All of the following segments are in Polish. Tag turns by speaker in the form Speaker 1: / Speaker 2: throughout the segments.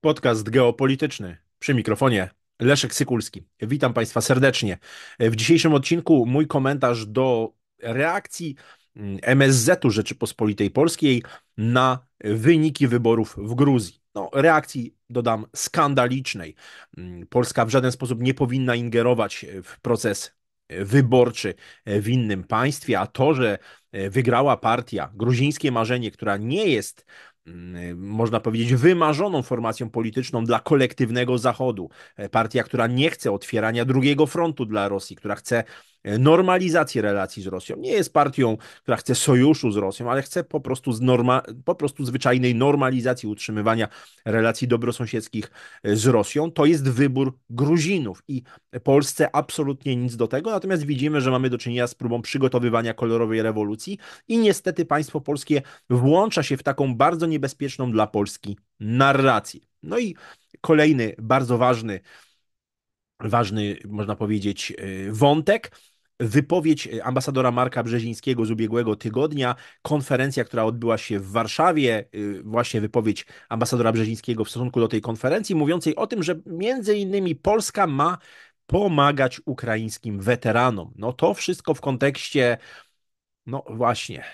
Speaker 1: Podcast geopolityczny przy mikrofonie Leszek Sykulski. Witam Państwa serdecznie. W dzisiejszym odcinku mój komentarz do reakcji MSZ-u mm, Rzeczypospolitej Polskiej na wyniki wyborów w Gruzji. No, reakcji, dodam, skandalicznej. Mm, Polska w żaden sposób nie powinna ingerować w proces wyborczy w innym państwie, a to, że e, wygrała partia, gruzińskie marzenie, która nie jest Y, można powiedzieć, wymarzoną formacją polityczną dla kolektywnego Zachodu. E, partia, która nie chce otwierania drugiego frontu dla Rosji, która chce E, normalizację relacji z Rosją. Nie jest partią, która chce sojuszu z Rosją, ale chce po prostu, z norma, po prostu zwyczajnej normalizacji utrzymywania relacji dobrosąsiedzkich e, z Rosją. To jest wybór Gruzinów i Polsce absolutnie nic do tego. Natomiast widzimy, że mamy do czynienia z próbą przygotowywania kolorowej rewolucji i niestety państwo polskie włącza się w taką bardzo niebezpieczną dla Polski narrację. No i kolejny bardzo ważny ważny, można powiedzieć, e, wątek. Wypowiedź e, ambasadora Marka Brzezińskiego z ubiegłego tygodnia, konferencja, która odbyła się w Warszawie, e, właśnie wypowiedź ambasadora Brzezińskiego w stosunku do tej konferencji, mówiącej o tym, że między innymi Polska ma pomagać ukraińskim weteranom. No to wszystko w kontekście, no właśnie,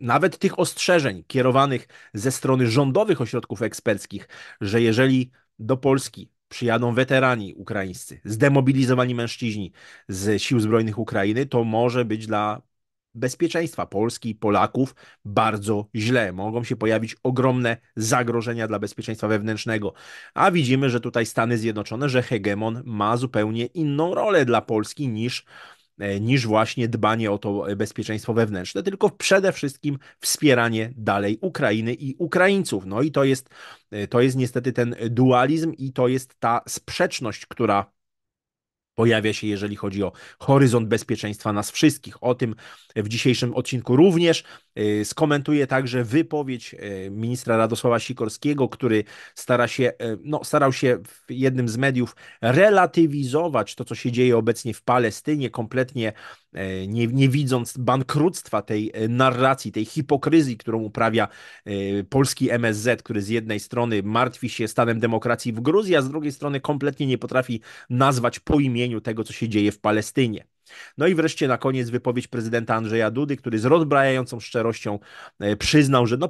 Speaker 1: nawet tych ostrzeżeń kierowanych ze strony rządowych ośrodków eksperckich, że jeżeli do Polski przyjadą weterani ukraińscy, zdemobilizowani mężczyźni z sił zbrojnych Ukrainy, to może być dla bezpieczeństwa Polski i Polaków bardzo źle. Mogą się pojawić ogromne zagrożenia dla bezpieczeństwa wewnętrznego. A widzimy, że tutaj Stany Zjednoczone, że hegemon ma zupełnie inną rolę dla Polski niż E, niż właśnie dbanie o to e, bezpieczeństwo wewnętrzne, tylko przede wszystkim wspieranie dalej Ukrainy i Ukraińców. No i to jest, e, to jest niestety ten dualizm i to jest ta sprzeczność, która pojawia się, jeżeli chodzi o horyzont bezpieczeństwa nas wszystkich. O tym w dzisiejszym odcinku również y, skomentuje także wypowiedź y, ministra Radosława Sikorskiego, który stara się, y, no, starał się w jednym z mediów relatywizować to, co się dzieje obecnie w Palestynie, kompletnie nie, nie widząc bankructwa tej narracji, tej hipokryzji, którą uprawia polski MSZ, który z jednej strony martwi się stanem demokracji w Gruzji, a z drugiej strony kompletnie nie potrafi nazwać po imieniu zrozumieniu tego, co się dzieje w Palestynie. No i wreszcie na koniec wypowiedź prezydenta Andrzeja Dudy, który z rozbrajającą szczerością e, przyznał, że no,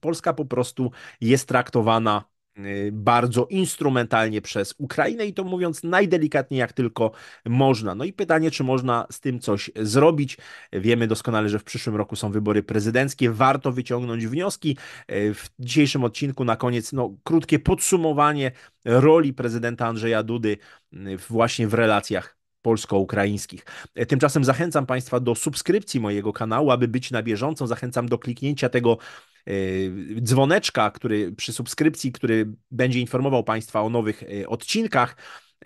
Speaker 1: Polska po prostu jest traktowana Y, bardzo instrumentalnie przez Ukrainę i to mówiąc najdelikatniej jak tylko można. No i pytanie, czy można z tym coś zrobić. Wiemy doskonale, że w przyszłym roku są wybory prezydenckie, warto wyciągnąć wnioski. Y, w dzisiejszym odcinku na koniec no, krótkie podsumowanie roli prezydenta Andrzeja Dudy y, właśnie w relacjach polsko-ukraińskich. Tymczasem zachęcam Państwa do subskrypcji mojego kanału, aby być na bieżąco. Zachęcam do kliknięcia tego Y, dzwoneczka, który przy subskrypcji, który będzie informował Państwa o nowych y, odcinkach.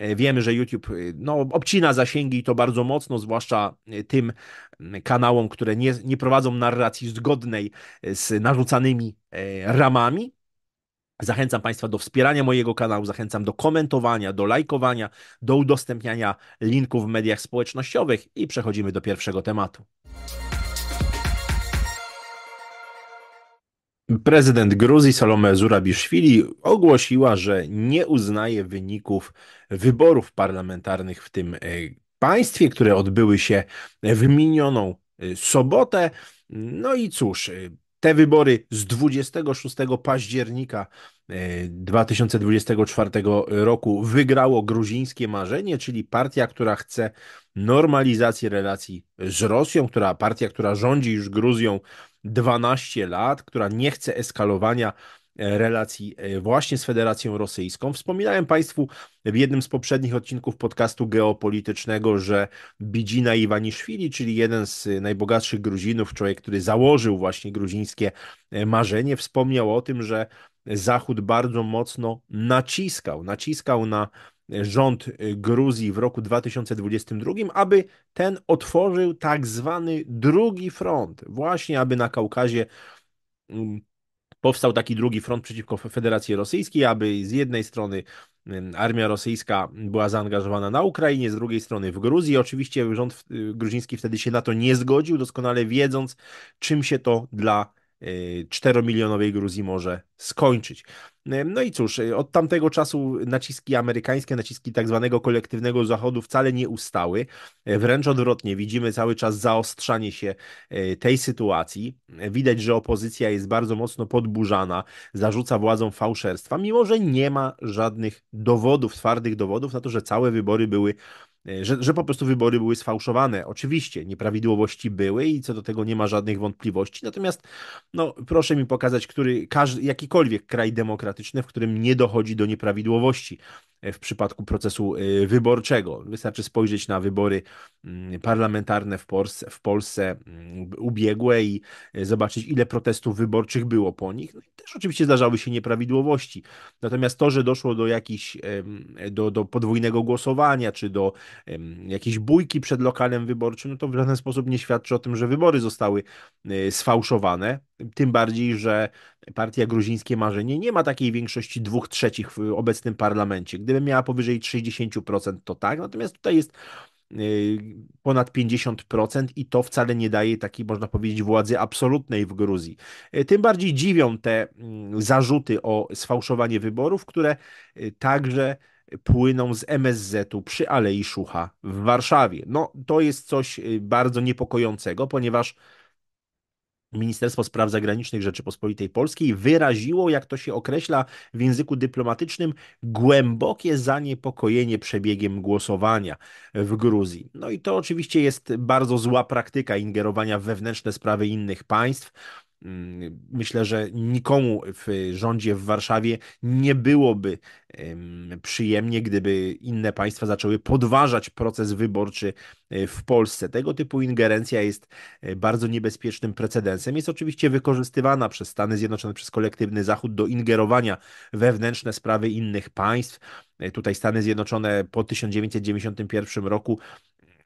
Speaker 1: Y, wiemy, że YouTube no, obcina zasięgi i to bardzo mocno, zwłaszcza tym mm, kanałom, które nie, nie prowadzą narracji zgodnej z narzucanymi ramami. Zachęcam Państwa do wspierania mojego kanału, zachęcam do komentowania, do lajkowania, do udostępniania linków w mediach społecznościowych i przechodzimy do pierwszego tematu. Prezydent Gruzji Salome Zurabiszwili ogłosiła, że nie uznaje wyników wyborów parlamentarnych w tym e, państwie, które odbyły się w minioną e, sobotę. No i cóż, e, te wybory z 26 października 2024 e, roku wygrało gruzińskie marzenie, czyli partia, która chce normalizacji relacji z Rosją, która partia, która rządzi już Gruzją 12 lat, która nie chce eskalowania E, relacji e, właśnie z Federacją Rosyjską. Wspominałem Państwu w jednym z poprzednich odcinków podcastu geopolitycznego, że Bidzina Iwaniszwili, czyli jeden z najbogatszych Gruzinów, człowiek, który założył właśnie gruzińskie e, marzenie, wspomniał o tym, że Zachód bardzo mocno naciskał, naciskał na rząd Gruzji w roku 2022, aby ten otworzył tak zwany drugi front, właśnie aby na Kaukazie powstał taki drugi front przeciwko Federacji Rosyjskiej, aby z jednej strony armia rosyjska była zaangażowana na Ukrainie, z drugiej strony w Gruzji. Oczywiście rząd y, gruziński wtedy się na to nie zgodził, doskonale wiedząc, czym się to dla Y, czteromilionowej milionowej Gruzji może skończyć. Y, no i cóż, y, od tamtego czasu naciski amerykańskie, naciski tak zwanego kolektywnego Zachodu wcale nie ustały. Wręcz odwrotnie, widzimy cały czas zaostrzanie się tej sytuacji. Widać, że opozycja jest bardzo mocno podburzana, zarzuca władzą fałszerstwa, mimo że nie ma żadnych dowodów, twardych dowodów na to, że całe wybory były E, że, że po prostu wybory były sfałszowane. Oczywiście nieprawidłowości były i co do tego nie ma żadnych wątpliwości. Natomiast no, proszę mi pokazać, który każdy, jakikolwiek kraj demokratyczny, w którym nie dochodzi do nieprawidłowości w przypadku procesu y, wyborczego. Wystarczy spojrzeć na wybory mm, parlamentarne w Polsce, w Polsce mm, ubiegłe i y, zobaczyć, ile protestów wyborczych było po nich. No i też oczywiście zdarzały się nieprawidłowości. Natomiast to, że doszło do jakichś, do, do podwójnego głosowania, czy do jakiejś bójki przed lokalem wyborczym, no to w żaden sposób nie świadczy o tym, że wybory zostały y, sfałszowane. Tym bardziej, że partia Gruzińskie Marzenie nie ma takiej większości dwóch trzecich w obecnym parlamencie. Gdyby miała powyżej 60%, to tak. Natomiast tutaj jest y, ponad 50% i to wcale nie daje takiej, można powiedzieć, władzy absolutnej w Gruzji. Y, tym bardziej dziwią te mm, zarzuty o sfałszowanie wyborów, które y, także płyną z MSZ-u przy Alei Szucha w Warszawie. No, to jest coś bardzo niepokojącego, ponieważ Ministerstwo Spraw Zagranicznych Rzeczypospolitej Polskiej wyraziło, jak to się określa w języku dyplomatycznym, głębokie zaniepokojenie przebiegiem głosowania w Gruzji. No i to oczywiście jest bardzo zła praktyka ingerowania w wewnętrzne sprawy innych państw. Mm, myślę, że nikomu w rządzie w Warszawie nie byłoby przyjemnie, gdyby inne państwa zaczęły podważać proces wyborczy e, w Polsce. Tego typu ingerencja jest e, bardzo niebezpiecznym precedensem. Jest oczywiście wykorzystywana przez Stany Zjednoczone, przez kolektywny Zachód do ingerowania wewnętrzne sprawy innych państw. E, tutaj Stany Zjednoczone po 1991 roku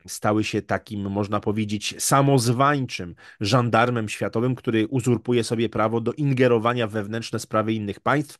Speaker 1: stały się takim, można powiedzieć, samozwańczym żandarmem światowym, który uzurpuje sobie prawo do ingerowania wewnętrzne sprawy innych państw.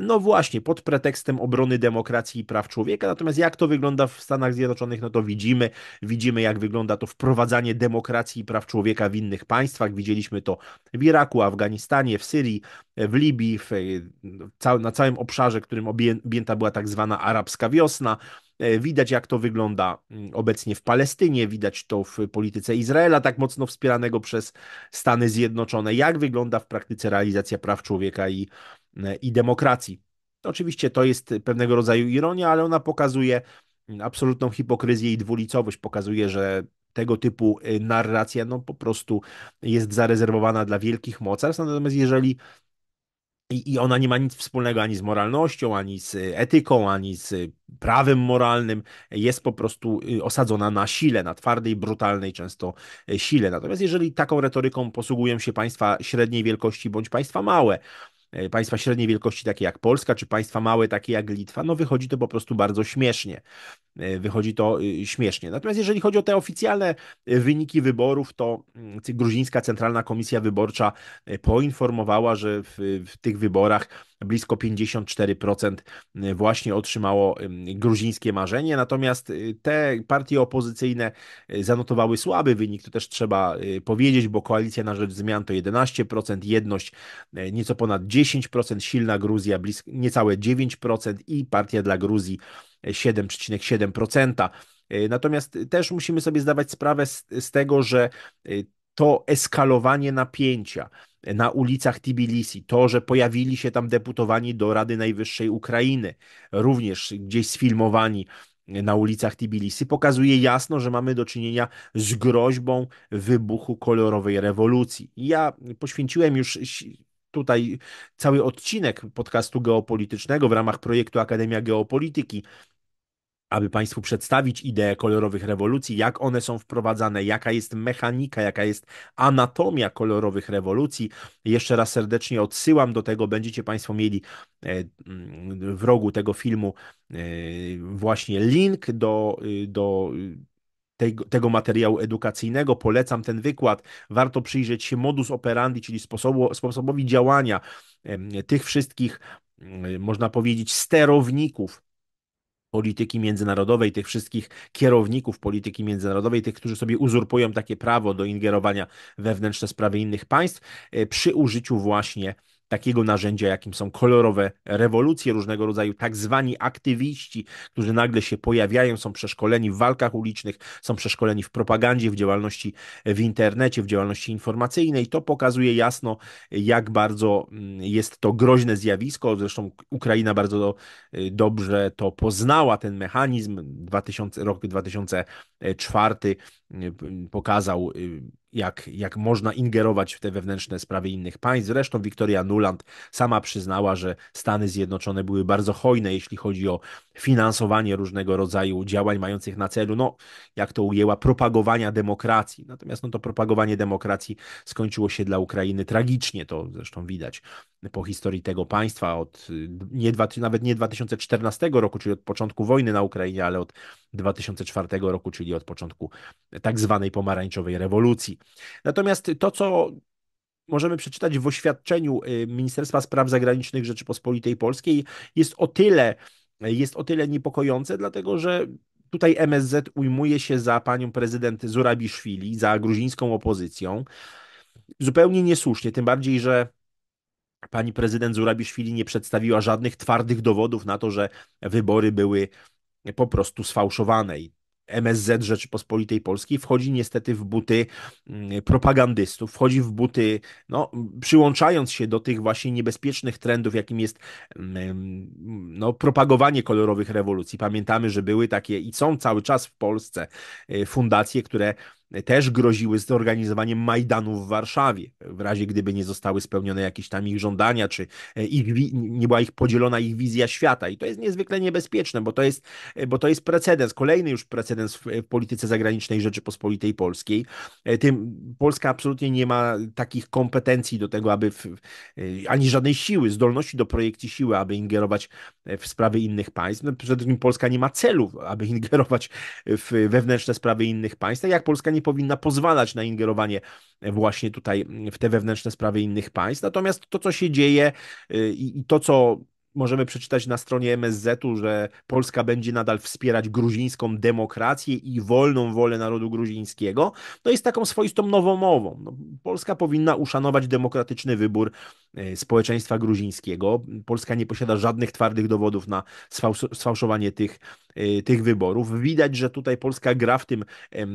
Speaker 1: No właśnie, pod pretekstem obrony demokracji i praw człowieka. Natomiast jak to wygląda w Stanach Zjednoczonych, no to widzimy. Widzimy, jak wygląda to wprowadzanie demokracji i praw człowieka w innych państwach. Widzieliśmy to w Iraku, Afganistanie, w Syrii, w Libii, w, e, na całym obszarze, którym objęta była tak zwana arabska wiosna. E, widać, jak to wygląda mm, obecnie w Palestynie, widać to w polityce Izraela, tak mocno wspieranego przez Stany Zjednoczone, jak wygląda w praktyce realizacja praw człowieka i, e, i demokracji. Oczywiście to jest pewnego rodzaju ironia, ale ona pokazuje mm, absolutną hipokryzję i dwulicowość. Pokazuje, że tego typu e, narracja no, po prostu jest zarezerwowana dla wielkich mocarstw. Natomiast jeżeli i, I ona nie ma nic wspólnego ani z moralnością, ani z y, etyką, ani z prawem moralnym. Jest po prostu y, osadzona na sile, na twardej, brutalnej często y, sile. Natomiast jeżeli taką retoryką posługują się państwa średniej wielkości bądź państwa małe, E, państwa średniej wielkości takie jak Polska, czy państwa małe takie jak Litwa, no wychodzi to po prostu bardzo śmiesznie. E, wychodzi to y, śmiesznie. Natomiast jeżeli chodzi o te oficjalne e, wyniki wyborów, to mm, gruzińska Centralna Komisja Wyborcza poinformowała, że w, w tych wyborach blisko 54% y, właśnie otrzymało gruzińskie marzenie, natomiast y, te partie opozycyjne y, zanotowały słaby wynik, to też trzeba powiedzieć, bo koalicja na rzecz zmian to 11%, jedność nieco ponad 10%, silna Gruzja blisko, niecałe 9% i partia dla Gruzji 7,7%. Natomiast też musimy sobie zdawać sprawę z, z tego, że to eskalowanie napięcia, na ulicach Tbilisi, to, że pojawili się tam deputowani do Rady Najwyższej Ukrainy, również gdzieś sfilmowani na ulicach Tbilisi, pokazuje jasno, że mamy do czynienia z groźbą wybuchu kolorowej rewolucji. Ja poświęciłem już tutaj cały odcinek podcastu geopolitycznego w ramach projektu Akademia Geopolityki aby Państwu przedstawić ideę kolorowych rewolucji, jak one są wprowadzane, jaka jest mechanika, jaka jest anatomia kolorowych rewolucji. Jeszcze raz serdecznie odsyłam do tego, będziecie Państwo mieli e, mm, w rogu tego filmu e, właśnie link do, y, do y, tego, tego, materiału edukacyjnego. Polecam ten wykład. Warto przyjrzeć się modus operandi, czyli sposobu, sposobowi działania tych wszystkich, mm, można powiedzieć, sterowników polityki międzynarodowej, tych wszystkich kierowników polityki międzynarodowej, tych, którzy sobie uzurpują takie prawo do ingerowania wewnętrzne sprawy innych państw e, przy użyciu właśnie takiego narzędzia, jakim są kolorowe rewolucje, różnego rodzaju tak zwani aktywiści, którzy nagle się pojawiają, są przeszkoleni w walkach ulicznych, są przeszkoleni w propagandzie, w działalności e, w internecie, w działalności informacyjnej. To pokazuje jasno, jak bardzo mm, jest to groźne zjawisko. Zresztą Ukraina bardzo e, dobrze to poznała, ten mechanizm. 2000, rok 2004 mm, pokazał y, jak, jak można ingerować w te wewnętrzne sprawy innych państw. Zresztą Wiktoria Nuland sama przyznała, że Stany Zjednoczone były bardzo hojne, jeśli chodzi o finansowanie różnego rodzaju działań mających na celu, no, jak to ujęła, propagowania demokracji. Natomiast no, to propagowanie demokracji skończyło się dla Ukrainy tragicznie, to zresztą widać po historii tego państwa od nie, nawet nie 2014 roku, czyli od początku wojny na Ukrainie, ale od 2004 roku, czyli od początku tak zwanej pomarańczowej rewolucji. Natomiast to, co możemy przeczytać w oświadczeniu y, Ministerstwa Spraw Zagranicznych Rzeczypospolitej Polskiej, jest o tyle, jest o tyle niepokojące, dlatego że tutaj MSZ ujmuje się za panią prezydent Zurabiszwili, za gruzińską opozycją. Zupełnie niesłusznie, tym bardziej, że pani prezydent Zurabiszwili nie przedstawiła żadnych twardych dowodów na to, że wybory były po prostu sfałszowane. I MSZ Rzeczypospolitej Polskiej wchodzi niestety w buty mm, propagandystów, wchodzi w buty, no, przyłączając się do tych właśnie niebezpiecznych trendów, jakim jest mm, mm, no, propagowanie kolorowych rewolucji. Pamiętamy, że były takie i są cały czas w Polsce y, fundacje, które też groziły zorganizowaniem Majdanu w Warszawie, w razie gdyby nie zostały spełnione jakieś tam ich żądania, czy e, ich, nie była ich podzielona ich wizja świata. I to jest niezwykle niebezpieczne, bo to jest, e, bo to jest precedens, kolejny już precedens w, w polityce zagranicznej Rzeczypospolitej Polskiej. E, tym Polska absolutnie nie ma takich kompetencji do tego, aby w, ani żadnej siły, zdolności do projekcji siły, aby ingerować w sprawy innych państw. No, przede wszystkim Polska nie ma celów, aby ingerować w wewnętrzne sprawy innych państw, tak jak Polska nie nie powinna pozwalać na ingerowanie e, właśnie tutaj w te wewnętrzne sprawy innych państw. Natomiast to, co się dzieje y, i to, co możemy przeczytać na stronie MSZ-u, że Polska będzie nadal wspierać gruzińską demokrację i wolną wolę narodu gruzińskiego, no jest taką swoistą nową mową. No, Polska powinna uszanować demokratyczny wybór e, społeczeństwa gruzińskiego. Polska nie posiada żadnych twardych dowodów na sfałszowanie tych, e, tych wyborów. Widać, że tutaj Polska gra w tym, e,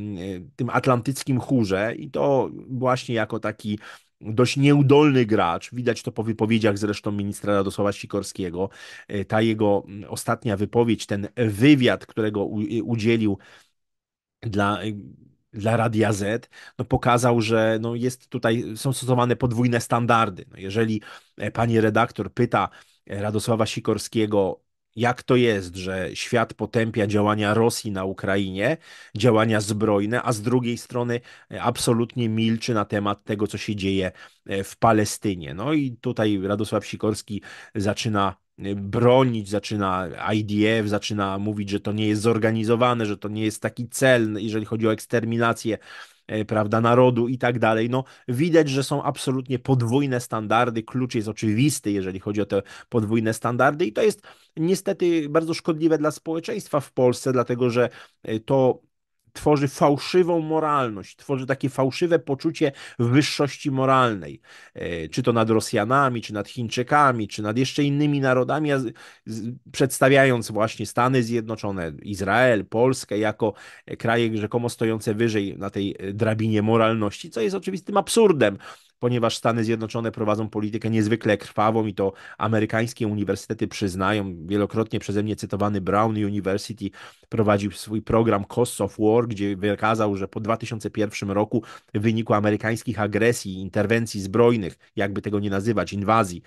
Speaker 1: tym atlantyckim chórze i to właśnie jako taki dość nieudolny gracz, widać to po wypowiedziach zresztą ministra Radosława Sikorskiego. E, ta jego mm, ostatnia wypowiedź, ten wywiad, którego e, udzielił dla e, dla Radia Z, no pokazał, że no jest tutaj, są stosowane podwójne standardy. No jeżeli pani redaktor pyta Radosława Sikorskiego, jak to jest, że świat potępia działania Rosji na Ukrainie, działania zbrojne, a z drugiej strony e, absolutnie milczy na temat tego, co się dzieje e, w Palestynie. No i tutaj Radosław Sikorski zaczyna e, bronić, zaczyna IDF, zaczyna mówić, że to nie jest zorganizowane, że to nie jest taki cel, jeżeli chodzi o eksterminację E, prawda, narodu i tak dalej. No, widać, że są absolutnie podwójne standardy. Klucz jest oczywisty, jeżeli chodzi o te podwójne standardy, i to jest niestety bardzo szkodliwe dla społeczeństwa w Polsce, dlatego że e, to tworzy fałszywą moralność, tworzy takie fałszywe poczucie wyższości moralnej, e, czy to nad Rosjanami, czy nad Chińczykami, czy nad jeszcze innymi narodami, przedstawiając właśnie Stany Zjednoczone, Izrael, Polskę jako e, kraje rzekomo stojące wyżej na tej e, drabinie moralności, co jest oczywistym absurdem ponieważ Stany Zjednoczone prowadzą politykę niezwykle krwawą i to amerykańskie uniwersytety przyznają. Wielokrotnie przeze mnie cytowany Brown University prowadził swój program Cost of War, gdzie wykazał, że po 2001 roku w wyniku amerykańskich agresji, interwencji zbrojnych, jakby tego nie nazywać, inwazji,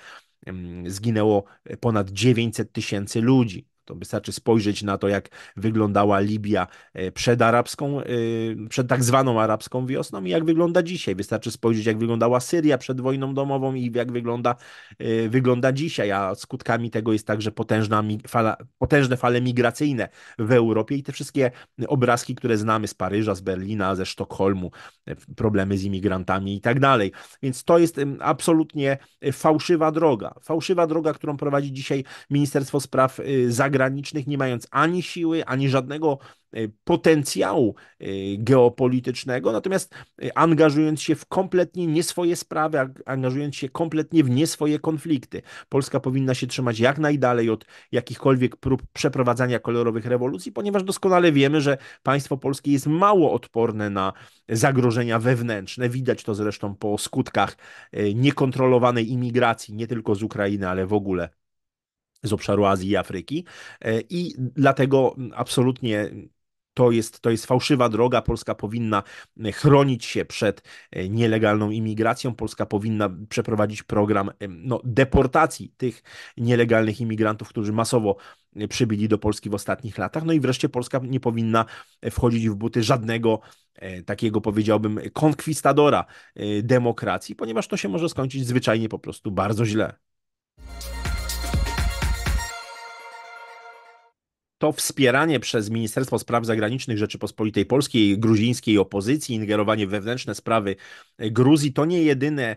Speaker 1: mm, zginęło ponad 900 tysięcy ludzi. To wystarczy spojrzeć na to, jak wyglądała Libia e, przed arabską, e, przed tak zwaną arabską wiosną i jak wygląda dzisiaj. Wystarczy spojrzeć, jak wyglądała Syria przed wojną domową i jak wygląda, e, wygląda dzisiaj, a skutkami tego jest także potężna fala, potężne fale migracyjne w Europie i te wszystkie obrazki, które znamy z Paryża, z Berlina, ze Sztokholmu, problemy z imigrantami i tak dalej. Więc to jest absolutnie fałszywa droga. Fałszywa droga, którą prowadzi dzisiaj Ministerstwo Spraw y, Zagranicznych zagranicznych, nie mając ani siły, ani żadnego e, potencjału e, geopolitycznego, natomiast e, angażując się w kompletnie nie swoje sprawy, angażując się kompletnie w nie swoje konflikty. Polska powinna się trzymać jak najdalej od jakichkolwiek prób przeprowadzania kolorowych rewolucji, ponieważ doskonale wiemy, że państwo polskie jest mało odporne na zagrożenia wewnętrzne. Widać to zresztą po skutkach niekontrolowanej imigracji, nie tylko z Ukrainy, ale w ogóle z obszaru Azji i Afryki. E, I dlatego absolutnie to jest, to jest fałszywa droga. Polska powinna e, chronić się przed e, nielegalną imigracją. Polska powinna przeprowadzić program no, deportacji tych nielegalnych imigrantów, którzy masowo przybyli do Polski w ostatnich latach. No i wreszcie Polska nie powinna wchodzić w buty żadnego takiego, powiedziałbym, konkwistadora demokracji, ponieważ to się może skończyć zwyczajnie po prostu bardzo źle. to wspieranie przez Ministerstwo Spraw Zagranicznych Rzeczypospolitej Polskiej gruzińskiej opozycji, ingerowanie w wewnętrzne sprawy e, Gruzji to nie jedyne e,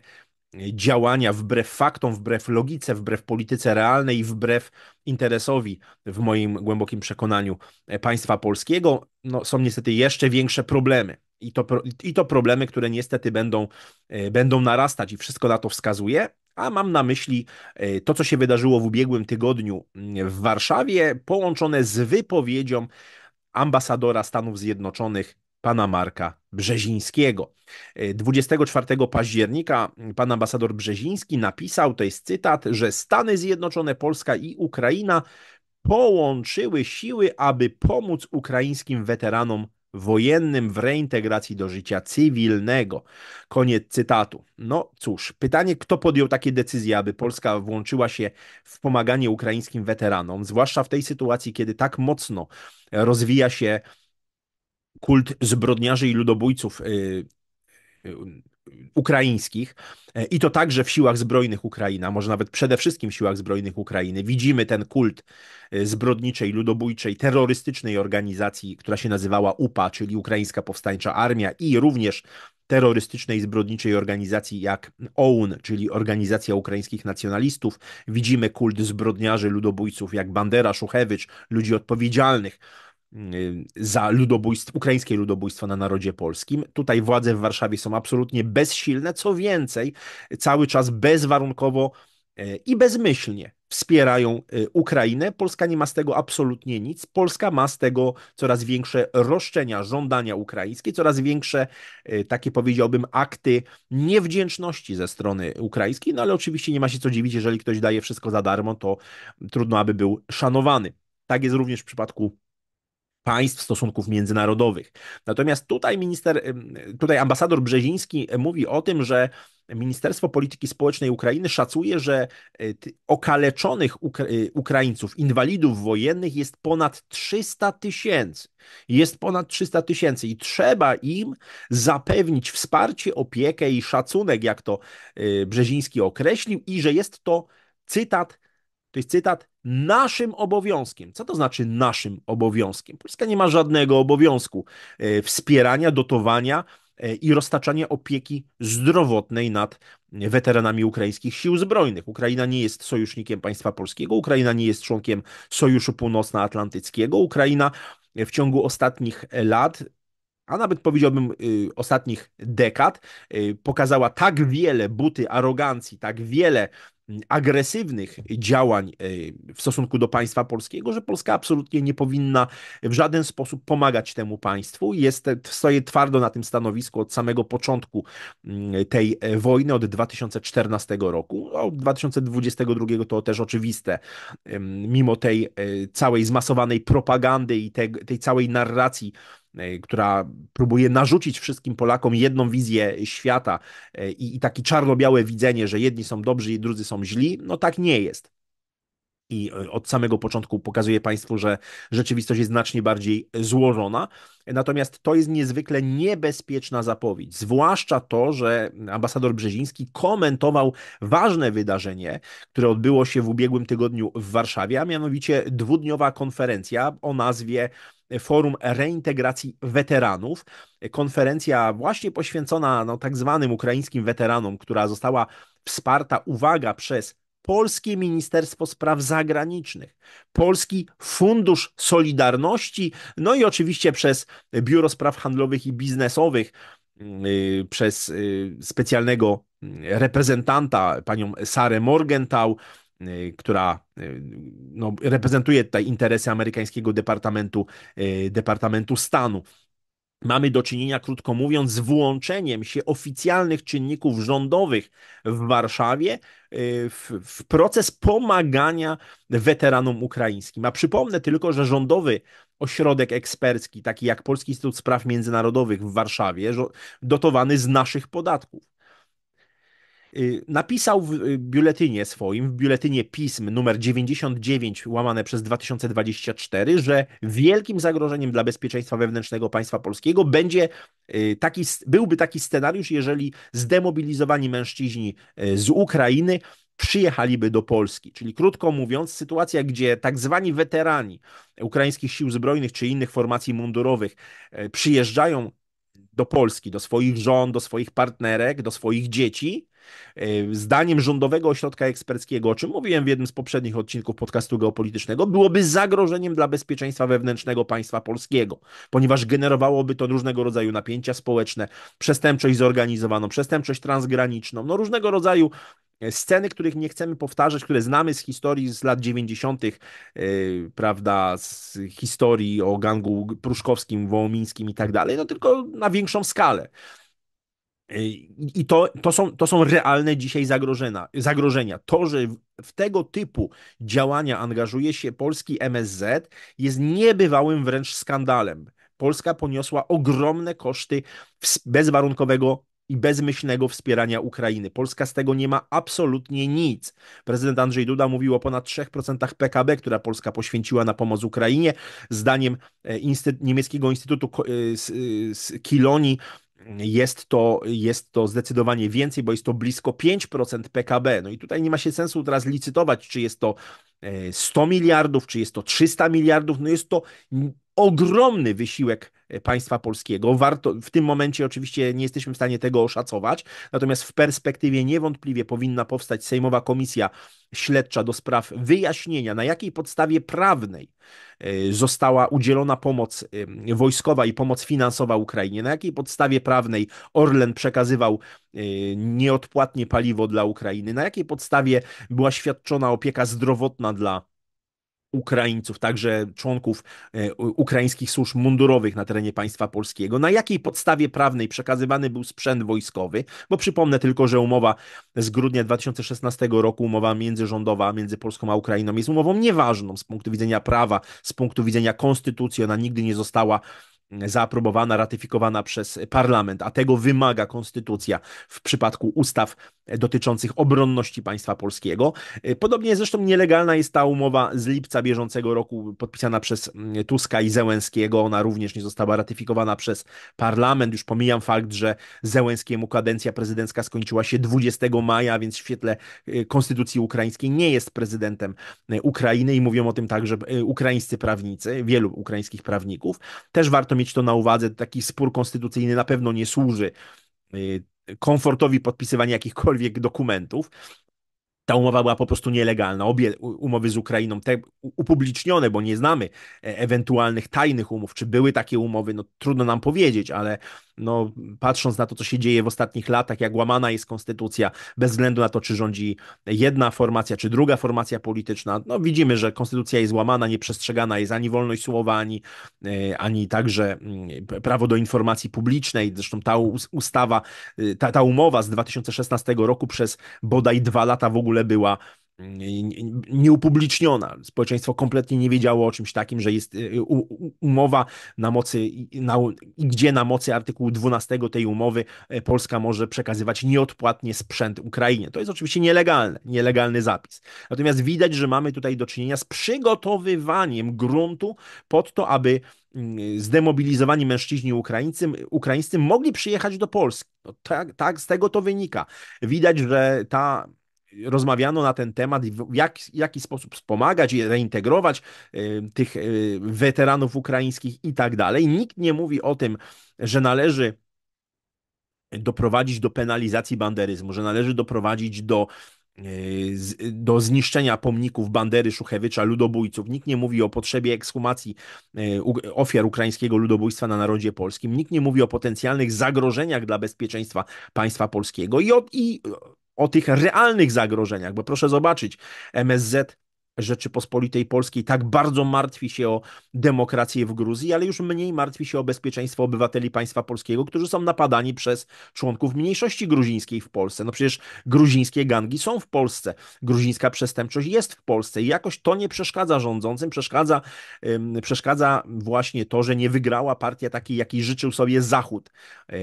Speaker 1: działania wbrew faktom, wbrew logice, wbrew polityce realnej i wbrew interesowi, w moim głębokim przekonaniu, e, państwa polskiego, no, są niestety jeszcze większe problemy. I to, I to problemy, które niestety będą, będą narastać, i wszystko na to wskazuje a mam na myśli e, to, co się wydarzyło w ubiegłym tygodniu mm, w Warszawie, połączone z wypowiedzią ambasadora Stanów Zjednoczonych pana Marka Brzezińskiego. 24 e, października mm, pan ambasador Brzeziński napisał, to jest cytat, że Stany Zjednoczone, Polska i Ukraina połączyły siły, aby pomóc ukraińskim weteranom wojennym w reintegracji do życia cywilnego. Koniec cytatu. No cóż, pytanie, kto podjął takie decyzje, aby Polska włączyła się w pomaganie ukraińskim weteranom, zwłaszcza w tej sytuacji, kiedy tak mocno rozwija się kult zbrodniarzy i ludobójców. Yy, ukraińskich e, i to także w siłach zbrojnych Ukraina, może nawet przede wszystkim w siłach zbrojnych Ukrainy. Widzimy ten kult e, zbrodniczej, ludobójczej, terrorystycznej organizacji, która się nazywała UPA, czyli Ukraińska Powstańcza Armia i również terrorystycznej, zbrodniczej organizacji jak OUN, czyli Organizacja Ukraińskich Nacjonalistów. Widzimy kult zbrodniarzy, ludobójców jak Bandera, Szuchewicz, ludzi odpowiedzialnych Y, za ludobójstwo, ukraińskie ludobójstwo na narodzie polskim. Tutaj władze w Warszawie są absolutnie bezsilne, co więcej, cały czas bezwarunkowo y, i bezmyślnie wspierają y, Ukrainę. Polska nie ma z tego absolutnie nic. Polska ma z tego coraz większe roszczenia, żądania ukraińskie, coraz większe takie powiedziałbym akty niewdzięczności ze strony ukraińskiej, no ale oczywiście nie ma się co dziwić, jeżeli ktoś daje wszystko za darmo, to trudno aby był szanowany. Tak jest również w przypadku państw stosunków międzynarodowych. Natomiast tutaj minister, tutaj ambasador Brzeziński e, mówi o tym, że Ministerstwo Polityki Społecznej Ukrainy szacuje, że e, okaleczonych e, Ukraińców, inwalidów wojennych jest ponad 300 tysięcy. Jest ponad 300 tysięcy i trzeba im zapewnić wsparcie, opiekę i szacunek, jak to Brzeziński określił, i że jest to cytat, to jest cytat, naszym obowiązkiem. Co to znaczy naszym obowiązkiem? Polska nie ma żadnego obowiązku e, wspierania, dotowania e, i roztaczania opieki zdrowotnej nad weteranami ukraińskich sił zbrojnych. Ukraina nie jest sojusznikiem państwa polskiego, Ukraina nie jest członkiem Sojuszu Północnoatlantyckiego. Ukraina w ciągu ostatnich lat a nawet powiedziałbym y, ostatnich dekad, y, pokazała tak wiele buty arogancji, tak wiele agresywnych działań e, w stosunku do państwa polskiego, że Polska absolutnie nie powinna w żaden sposób pomagać temu państwu. Jest, e, stoję twardo na tym stanowisku od samego początku mm, tej e, wojny, od 2014 roku. No, od 2022 to też oczywiste, mimo tej całej zmasowanej propagandy i tej, tej całej narracji E, która próbuje narzucić wszystkim Polakom jedną wizję świata e, i, i takie czarno-białe widzenie, że jedni są dobrzy i drudzy są źli, no tak nie jest i e, od samego początku pokazuje Państwu, że rzeczywistość jest znacznie bardziej złożona. Natomiast to jest niezwykle niebezpieczna zapowiedź, zwłaszcza to, że ambasador Brzeziński komentował ważne wydarzenie, które odbyło się w ubiegłym tygodniu w Warszawie, a mianowicie dwudniowa konferencja o nazwie Forum Reintegracji Weteranów. Konferencja właśnie poświęcona no, tak zwanym ukraińskim weteranom, która została wsparta, uwaga, przez polskie Ministerstwo Spraw Zagranicznych, Polski Fundusz Solidarności, no i oczywiście przez Biuro Spraw Handlowych i Biznesowych, mm, y, przez y, specjalnego mm, reprezentanta, panią Sarę Morgenthau, y, która no, reprezentuje tutaj interesy amerykańskiego Departamentu, Departamentu Stanu mamy do czynienia, krótko mówiąc, z włączeniem się oficjalnych czynników rządowych w Warszawie y, w, w, proces pomagania weteranom ukraińskim. A przypomnę tylko, że rządowy ośrodek ekspercki, taki jak Polski Instytut Spraw Międzynarodowych w Warszawie, dotowany z naszych podatków. Y, napisał w y, biuletynie swoim, w biuletynie pism numer 99 łamane przez 2024, że wielkim zagrożeniem dla bezpieczeństwa wewnętrznego państwa polskiego będzie y, taki, byłby taki scenariusz, jeżeli zdemobilizowani mężczyźni z Ukrainy przyjechaliby do Polski. Czyli krótko mówiąc, sytuacja, gdzie tak zwani weterani ukraińskich sił zbrojnych czy innych formacji mundurowych przyjeżdżają do Polski, do swoich żon, do swoich partnerek, do swoich dzieci, Yy, zdaniem Rządowego Ośrodka Eksperckiego, o czym mówiłem w jednym z poprzednich odcinków podcastu geopolitycznego, byłoby zagrożeniem dla bezpieczeństwa wewnętrznego państwa polskiego, ponieważ generowałoby to różnego rodzaju napięcia społeczne, przestępczość zorganizowaną, przestępczość transgraniczną, no różnego rodzaju e, sceny, których nie chcemy powtarzać, które znamy z historii z lat 90., e, prawda, z historii o gangu pruszkowskim, wołomińskim i tak dalej, no tylko na większą skalę. Y, I to, to, są, to są realne dzisiaj zagrożenia, zagrożenia. To, że w tego typu działania angażuje się polski MSZ, jest niebywałym wręcz skandalem. Polska poniosła ogromne koszty bezwarunkowego i bezmyślnego wspierania Ukrainy. Polska z tego nie ma absolutnie nic. Prezydent Andrzej Duda mówił o ponad 3% PKB, które Polska poświęciła na pomoc Ukrainie. Zdaniem e, niemieckiego Instytutu y, y, Kiloni jest to, jest to zdecydowanie więcej, bo jest to blisko 5% PKB. No i tutaj nie ma się sensu teraz licytować, czy jest to 100 e, miliardów, czy jest to 300 miliardów. No jest to ogromny wysiłek e, państwa polskiego. Warto, w tym momencie oczywiście nie jesteśmy w stanie tego oszacować, natomiast w perspektywie niewątpliwie powinna powstać Sejmowa Komisja Śledcza do spraw wyjaśnienia, na jakiej podstawie prawnej e, została udzielona pomoc wojskowa i pomoc finansowa Ukrainie, na jakiej podstawie prawnej Orlen przekazywał e, nieodpłatnie paliwo dla Ukrainy, na jakiej podstawie była świadczona opieka zdrowotna dla Ukraińców, także członków e, ukraińskich służb mundurowych na terenie państwa polskiego. Na jakiej podstawie prawnej przekazywany był sprzęt wojskowy? Bo przypomnę tylko, że umowa z grudnia 2016 roku, umowa międzyrządowa między Polską a Ukrainą jest umową nieważną z punktu widzenia prawa, z punktu widzenia konstytucji. Ona nigdy nie została zaaprobowana, ratyfikowana przez parlament, a tego wymaga konstytucja w przypadku ustaw dotyczących obronności państwa polskiego. Podobnie zresztą nielegalna jest ta umowa z lipca bieżącego roku podpisana przez Tuska i Zełęskiego. Ona również nie została ratyfikowana przez parlament. Już pomijam fakt, że Zełęskiemu kadencja prezydencka skończyła się 20 maja, więc w świetle y, konstytucji ukraińskiej nie jest prezydentem y, Ukrainy i mówią o tym także y, ukraińscy prawnicy, wielu ukraińskich prawników. Też warto mieć to na uwadze. Taki spór konstytucyjny na pewno nie służy y, komfortowi podpisywania jakichkolwiek dokumentów ta umowa była po prostu nielegalna. Obie umowy z Ukrainą, te upublicznione, bo nie znamy e, ewentualnych tajnych umów, czy były takie umowy, no trudno nam powiedzieć, ale no, patrząc na to, co się dzieje w ostatnich latach, jak łamana jest konstytucja, bez względu na to, czy rządzi jedna formacja, czy druga formacja polityczna, no widzimy, że konstytucja jest łamana, nieprzestrzegana jest ani wolność słowa, ani, e, ani także mm, prawo do informacji publicznej. Zresztą ta ustawa, y, ta, ta umowa z 2016 roku przez bodaj dwa lata w ogóle ogóle była mm, nieupubliczniona. Społeczeństwo kompletnie nie wiedziało o czymś takim, że jest y, y, umowa na mocy, na, gdzie na mocy artykułu 12 tej umowy y, Polska może przekazywać nieodpłatnie sprzęt Ukrainie. To jest oczywiście nielegalne, nielegalny zapis. Natomiast widać, że mamy tutaj do czynienia z przygotowywaniem gruntu pod to, aby mm, zdemobilizowani mężczyźni ukraińcy, ukraińscy mogli przyjechać do Polski. No tak, tak, z tego to wynika. Widać, że ta rozmawiano na ten temat, w jak, jaki sposób wspomagać i reintegrować y, tych y, weteranów ukraińskich i tak dalej. Nikt nie mówi o tym, że należy doprowadzić do penalizacji banderyzmu, że należy doprowadzić do y, do zniszczenia pomników Bandery Szuchewicza, ludobójców. Nikt nie mówi o potrzebie ekshumacji ofiar ukraińskiego ludobójstwa na narodzie polskim. Nikt nie mówi o potencjalnych zagrożeniach dla bezpieczeństwa państwa polskiego. I, od i o tych realnych zagrożeniach, bo proszę zobaczyć, MSZ Rzeczypospolitej Polskiej tak bardzo martwi się o demokrację w Gruzji, ale już mniej martwi się o bezpieczeństwo obywateli państwa polskiego, którzy są napadani przez członków mniejszości gruzińskiej w Polsce. No przecież gruzińskie gangi są w Polsce, gruzińska przestępczość jest w Polsce i jakoś to nie przeszkadza rządzącym, przeszkadza, yy, przeszkadza właśnie to, że nie wygrała partia takiej, jakiej życzył sobie Zachód yy,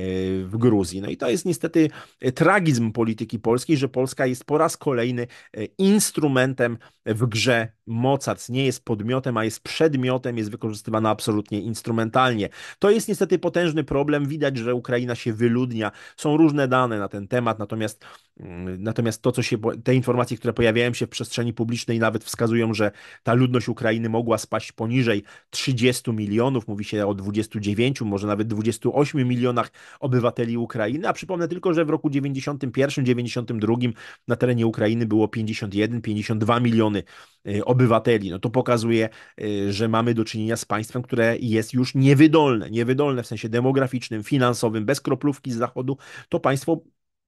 Speaker 1: w Gruzji. No i to jest niestety y, tragizm polityki polskiej, że Polska jest po raz kolejny y, instrumentem w grze że mocarstw nie jest podmiotem, a jest przedmiotem, jest wykorzystywana absolutnie instrumentalnie. To jest niestety potężny problem. Widać, że Ukraina się wyludnia. Są różne dane na ten temat, natomiast, mm, natomiast to, co się, te informacje, które pojawiają się w przestrzeni publicznej, nawet wskazują, że ta ludność Ukrainy mogła spaść poniżej 30 milionów. Mówi się o 29, może nawet 28 milionach obywateli Ukrainy. A przypomnę tylko, że w roku 91-92 na terenie Ukrainy było 51-52 miliony obywateli obywateli. No to pokazuje, y, że mamy do czynienia z państwem, które jest już niewydolne, niewydolne w sensie demograficznym, finansowym, bez kroplówki z zachodu. To państwo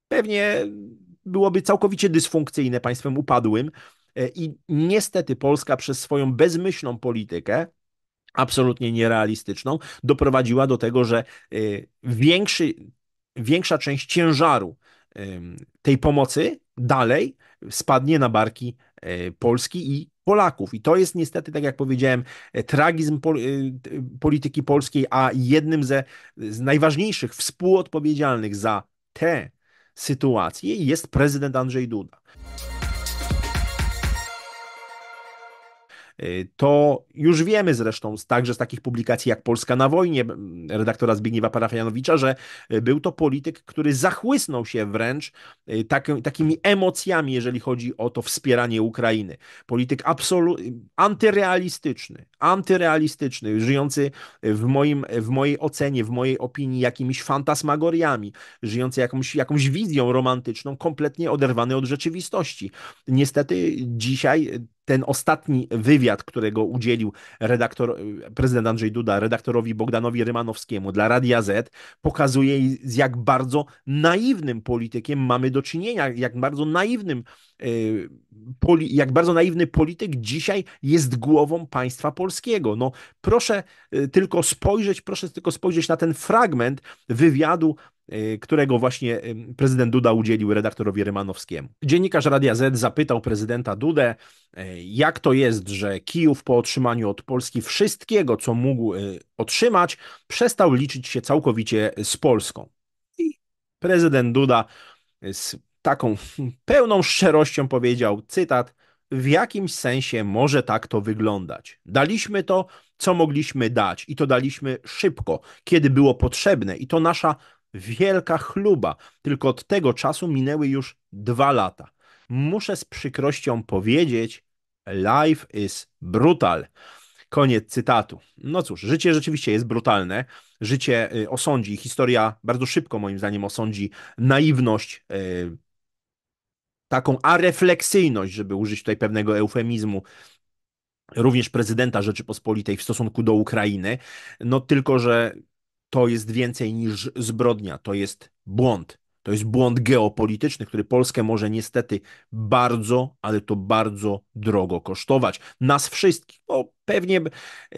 Speaker 1: pewnie byłoby całkowicie dysfunkcyjne, państwem upadłym. Y, I niestety Polska przez swoją bezmyślną politykę, absolutnie nierealistyczną, doprowadziła do tego, że y, większy, większa część ciężaru tej pomocy dalej spadnie na barki Polski i Polaków. I to jest niestety, tak jak powiedziałem, e, tragizm pol e, e, polityki polskiej, a jednym ze z najważniejszych współodpowiedzialnych za tę sytuację jest prezydent Andrzej Duda. to już wiemy zresztą także z takich publikacji jak Polska na wojnie redaktora Zbigniewa Parafianowicza, że e, był to polityk, który zachłysnął się wręcz e, tak, takimi emocjami, jeżeli chodzi o to wspieranie Ukrainy. Polityk absolu- antyrealistyczny, antyrealistyczny, żyjący w, moim, w mojej ocenie, w mojej opinii jakimiś fantasmagoriami, żyjący jakąś, jakąś wizją romantyczną, kompletnie oderwany od rzeczywistości. Niestety dzisiaj ten ostatni wywiad, którego udzielił redaktor, prezydent Andrzej Duda redaktorowi Bogdanowi Rymanowskiemu dla Radia Z, pokazuje z jak bardzo naiwnym politykiem mamy do czynienia, jak bardzo naiwnym, e, jak bardzo naiwny polityk dzisiaj jest głową państwa polskiego. No proszę e, tylko spojrzeć, proszę tylko spojrzeć na ten fragment wywiadu Y, którego właśnie y, prezydent Duda udzielił redaktorowi Rymanowskiemu. Dziennikarz Radia Z zapytał prezydenta Dudę, y, jak to jest, że Kijów po otrzymaniu od Polski wszystkiego, co mógł otrzymać, przestał liczyć się całkowicie z Polską. I prezydent Duda z taką pełną szczerością powiedział, cytat, w jakimś sensie może tak to wyglądać. Daliśmy to, co mogliśmy dać, i to daliśmy szybko, kiedy było potrzebne, i to nasza Wielka chluba. Tylko od tego czasu minęły już dwa lata. Muszę z przykrością powiedzieć, life is brutal. Koniec cytatu. No cóż, życie rzeczywiście jest brutalne. Życie y, osądzi, historia bardzo szybko, moim zdaniem, osądzi naiwność, y, taką arefleksyjność, żeby użyć tutaj pewnego eufemizmu, również prezydenta Rzeczypospolitej w stosunku do Ukrainy. No tylko, że to jest więcej niż zbrodnia, to jest błąd. To jest błąd geopolityczny, który Polskę może niestety bardzo, ale to bardzo drogo kosztować. Nas wszystkich, bo pewnie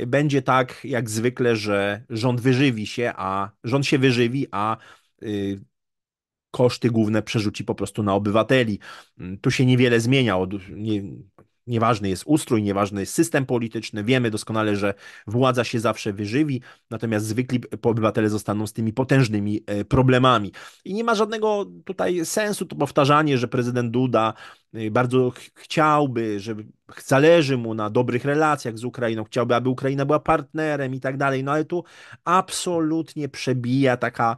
Speaker 1: będzie tak jak zwykle, że rząd wyżywi się, a rząd się wyżywi, a y, koszty główne przerzuci po prostu na obywateli. Tu się niewiele zmienia. Od, nie, Nieważny jest ustrój, nieważny jest system polityczny. Wiemy doskonale, że władza się zawsze wyżywi, natomiast zwykli obywatele zostaną z tymi potężnymi e, problemami. I nie ma żadnego tutaj sensu to powtarzanie, że prezydent Duda e, bardzo chciałby, żeby zależy mu na dobrych relacjach z Ukrainą, chciałby, aby Ukraina była partnerem i tak dalej. No ale tu absolutnie przebija taka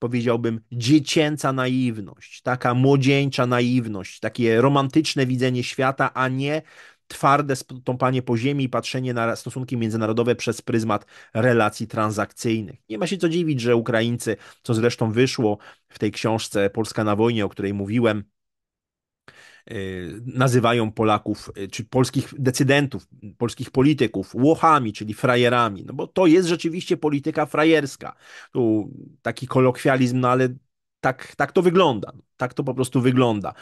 Speaker 1: powiedziałbym, dziecięca naiwność, taka młodzieńcza naiwność, takie romantyczne widzenie świata, a nie twarde stąpanie po ziemi i patrzenie na stosunki międzynarodowe przez pryzmat relacji transakcyjnych. Nie ma się co dziwić, że Ukraińcy, co zresztą wyszło w tej książce Polska na wojnie, o której mówiłem, Y, nazywają Polaków, y, czy polskich decydentów, polskich polityków łochami, czyli frajerami, no bo to jest rzeczywiście polityka frajerska. Tu taki kolokwializm, no ale tak, tak to wygląda. Tak to po prostu wygląda.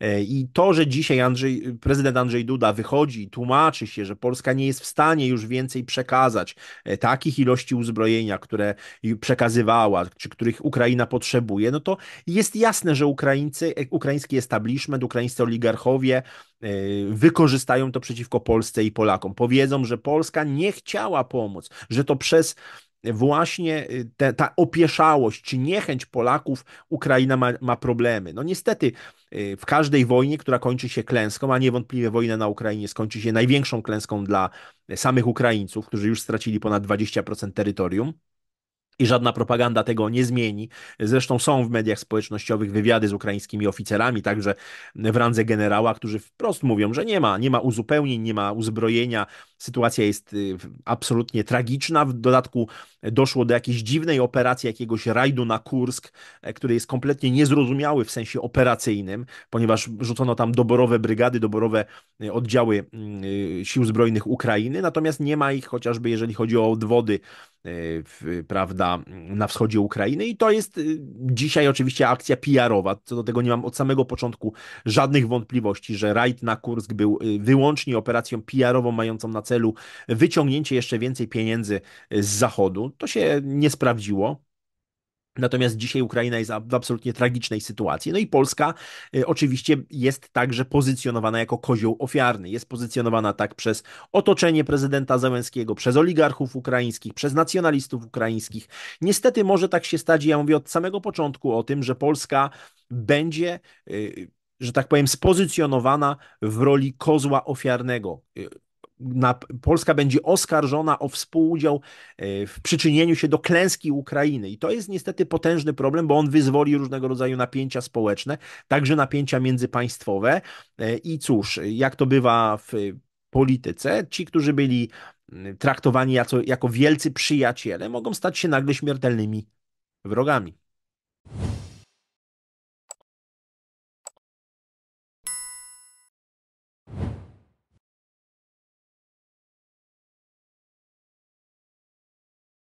Speaker 1: E, I to, że dzisiaj Andrzej, prezydent Andrzej Duda wychodzi i tłumaczy się, że Polska nie jest w stanie już więcej przekazać e, takich ilości uzbrojenia, które przekazywała, czy których Ukraina potrzebuje, no to jest jasne, że Ukraińcy, e, ukraiński establishment, ukraińscy oligarchowie wykorzystają to przeciwko Polsce i Polakom. Powiedzą, że Polska nie chciała pomóc, że to przez właśnie y, te, ta opieszałość czy niechęć Polaków, Ukraina ma, ma problemy. No niestety y, w każdej wojnie, która kończy się klęską, a niewątpliwie wojna na Ukrainie skończy się największą klęską dla y, samych Ukraińców, którzy już stracili ponad 20% terytorium, i żadna propaganda tego nie zmieni. Zresztą są w mediach społecznościowych wywiady z ukraińskimi oficerami, także w randze generała, którzy wprost mówią, że nie ma, nie ma uzupełnień, nie ma uzbrojenia. Sytuacja jest y, absolutnie tragiczna. W dodatku doszło do jakiejś dziwnej operacji, jakiegoś rajdu na Kursk, e, który jest kompletnie niezrozumiały w sensie operacyjnym, ponieważ rzucono tam doborowe brygady, doborowe y, oddziały mm, y, sił zbrojnych Ukrainy, natomiast nie ma ich chociażby jeżeli chodzi o odwody, prawda, na, na wschodzie Ukrainy i to jest y, dzisiaj oczywiście akcja PR-owa. Co do tego nie mam od samego początku żadnych wątpliwości, że rajd na Kursk był y, wyłącznie operacją PR-ową mającą na celu wyciągnięcie jeszcze więcej pieniędzy y, z Zachodu. To się nie sprawdziło. Natomiast dzisiaj Ukraina jest w absolutnie tragicznej sytuacji. No i Polska y, oczywiście jest także pozycjonowana jako kozioł ofiarny. Jest pozycjonowana tak przez otoczenie prezydenta Zełenskiego, przez oligarchów ukraińskich, przez nacjonalistów ukraińskich. Niestety może tak się stać, ja mówię od samego początku o tym, że Polska będzie y, że tak powiem, spozycjonowana w roli kozła ofiarnego y, na, Polska będzie oskarżona o współudział e, w przyczynieniu się do klęski Ukrainy. I to jest niestety potężny problem, bo on wyzwoli różnego rodzaju napięcia społeczne, także napięcia międzypaństwowe. E, I cóż, jak to bywa w polityce, ci, którzy byli traktowani jako, jako wielcy przyjaciele, mogą stać się nagle śmiertelnymi wrogami.